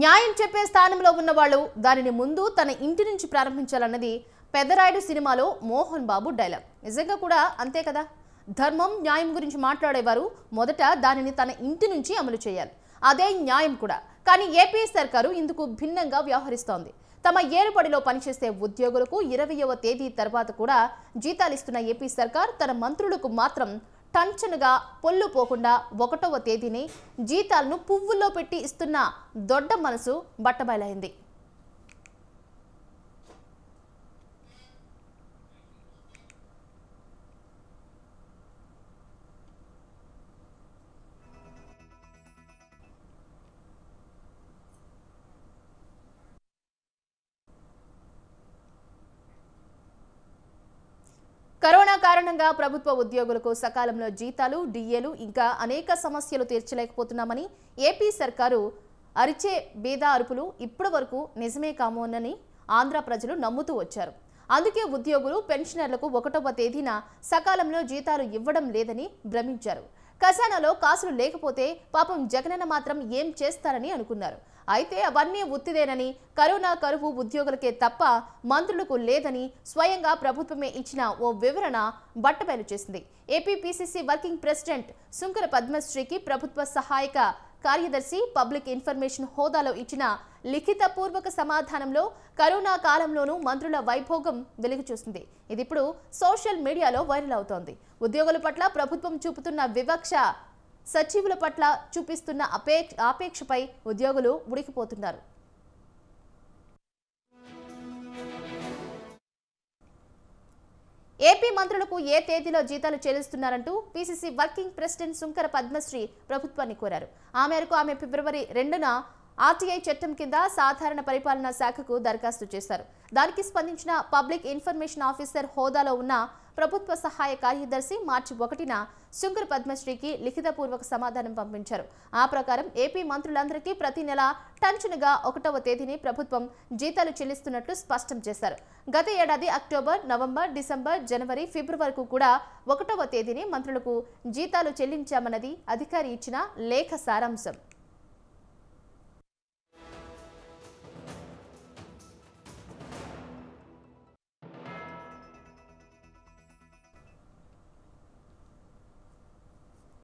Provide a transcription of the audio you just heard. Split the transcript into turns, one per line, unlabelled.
న్యాయం చెప్పే స్థానంలో ఉన్నవాళ్ళు దానిని ముందు తన ఇంటి నుంచి ప్రారంభించాలన్నది పెదరాయుడు సినిమాలో మోహన్ బాబు డైలాగ్ నిజంగా కూడా అంతే కదా ధర్మం న్యాయం గురించి మాట్లాడేవారు మొదట దానిని తన ఇంటి నుంచి అమలు చేయాలి అదే న్యాయం కూడా కానీ ఏపీ సర్కారు ఇందుకు భిన్నంగా వ్యవహరిస్తోంది తమ ఏరుబడిలో పనిచేసే ఉద్యోగులకు ఇరవయవ తేదీ తర్వాత కూడా జీతాలిస్తున్న ఏపీ సర్కార్ తన మంత్రులకు మాత్రం టంచనుగా పొల్లు పోకుండా ఒకటవ తేదీని జీతాలను పువ్వుల్లో పెట్టి ఇస్తున్న దొడ్డ మనసు బట్టబయలైంది కారణంగా ప్రభుత్వ ఉద్యోగులకు సకాలంలో జీతాలు డిఏలు ఇంకా అనేక సమస్యలు తీర్చలేకపోతున్నామని ఏపీ సర్కారు అరిచే బేద అరుపులు ఇప్పటి వరకు నిజమే కామోనని ఆంధ్ర ప్రజలు నమ్ముతూ వచ్చారు అందుకే ఉద్యోగులు పెన్షనర్లకు ఒకటవ తేదీన సకాలంలో జీతాలు ఇవ్వడం లేదని భ్రమించారు ఖజానాలో కాసులు లేకపోతే పాపం జగనన్న మాత్రం ఏం చేస్తారని అనుకున్నారు అయితే అవన్నీ ఉత్తిదేనని కరోనా కరువు ఉద్యోగులకే తప్ప మంత్రులకు లేదని స్వయంగా ప్రభుత్వమే ఇచ్చిన ఓ వివరణ బట్టబయలు చేసింది ఏపీపీసీసీ వర్కింగ్ ప్రెసిడెంట్ సుంకర పద్మశ్రీకి ప్రభుత్వ సహాయక కార్యదర్శి పబ్లిక్ ఇన్ఫర్మేషన్ హోదాలో ఇచ్చిన లిఖితపూర్వక సమాధానంలో కరోనా కాలంలోనూ మంత్రుల వైభోగం వెలుగుచూసింది ఇది ఇప్పుడు సోషల్ మీడియాలో వైరల్ అవుతోంది ఉద్యోగుల పట్ల ప్రభుత్వం చూపుతున్న వివక్ష సచివుల పట్ల చూపిస్తున్న ఆపేక్షపై ఉద్యోగులు ఉడికిపోతున్నారు ఏపీ మంత్రులకు ఏ తేదీలో జీతాలు చెల్లిస్తున్నారంటూ PCC working president Sunkara Padmasri ప్రభుత్వాన్ని కోరారు ఆ మేరకు ఆమె ఫిబ్రవరి రెండున ఆర్టీఐ చట్టం కింద సాధారణ పరిపాలనా శాఖకు దరఖాస్తు చేశారు దానికి స్పందించిన పబ్లిక్ ఇన్ఫర్మేషన్ ఆఫీసర్ హోదాలో ఉన్న ప్రభుత్వ సహాయ కార్యదర్శి మార్చి ఒకటిన శుంకర్ పద్మశ్రీకి లిఖితపూర్వక సమాధానం పంపించారు ఆ ప్రకారం ఏపీ మంత్రులందరికీ ప్రతి నెల టంచునగా ఒకటవ తేదీని ప్రభుత్వం జీతాలు చెల్లిస్తున్నట్లు స్పష్టం చేశారు గత ఏడాది అక్టోబర్ నవంబర్ డిసెంబర్ జనవరి ఫిబ్రవరికి కూడా ఒకటవ తేదీని మంత్రులకు జీతాలు చెల్లించామన్నది అధికారి ఇచ్చిన లేఖ సారాంశం